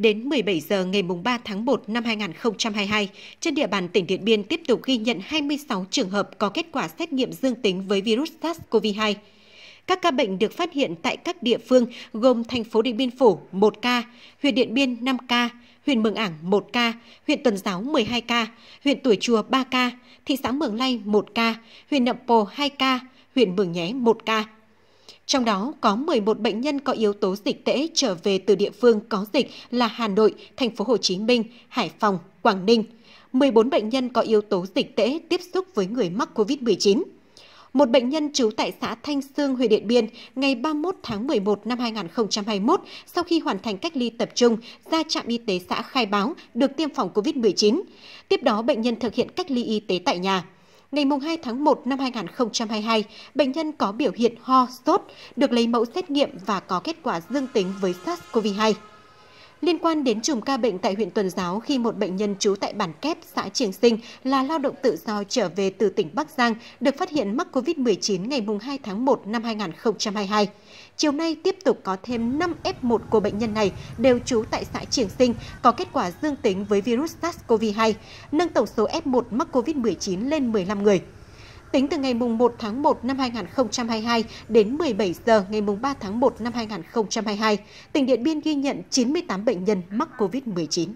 Đến 17 giờ ngày 3 tháng 1 năm 2022, trên địa bàn tỉnh Điện Biên tiếp tục ghi nhận 26 trường hợp có kết quả xét nghiệm dương tính với virus SARS-CoV-2. Các ca bệnh được phát hiện tại các địa phương gồm thành phố Điện Biên Phủ 1 ca, huyện Điện Biên 5 ca, huyện Mường Ảng 1 ca, huyện Tuần Giáo 12 ca, huyện Tuổi Chùa 3 ca, thị xã Mường Lay 1 ca, huyện Nậm Pồ 2 ca, huyện Mường Nhé 1 ca. Trong đó có 11 bệnh nhân có yếu tố dịch tễ trở về từ địa phương có dịch là Hà Nội, Thành phố Hồ Chí Minh, Hải Phòng, Quảng Ninh. 14 bệnh nhân có yếu tố dịch tễ tiếp xúc với người mắc COVID-19 một bệnh nhân trú tại xã Thanh Sương, huyện Điện Biên, ngày 31 tháng 11 năm 2021, sau khi hoàn thành cách ly tập trung, ra trạm y tế xã khai báo được tiêm phòng COVID-19. Tiếp đó, bệnh nhân thực hiện cách ly y tế tại nhà. Ngày 2 tháng 1 năm 2022, bệnh nhân có biểu hiện ho, sốt, được lấy mẫu xét nghiệm và có kết quả dương tính với SARS-CoV-2. Liên quan đến chùm ca bệnh tại huyện Tuần Giáo khi một bệnh nhân trú tại bản Kép, xã Trường Sinh là lao động tự do trở về từ tỉnh Bắc Giang được phát hiện mắc COVID-19 ngày 2 tháng 1 năm 2022. Chiều nay tiếp tục có thêm 5 F1 của bệnh nhân này đều trú tại xã Trường Sinh có kết quả dương tính với virus SARS-CoV-2, nâng tổng số F1 mắc COVID-19 lên 15 người. Tính từ ngày 1 tháng 1 năm 2022 đến 17 giờ ngày 3 tháng 1 năm 2022, tỉnh Điện Biên ghi nhận 98 bệnh nhân mắc COVID-19.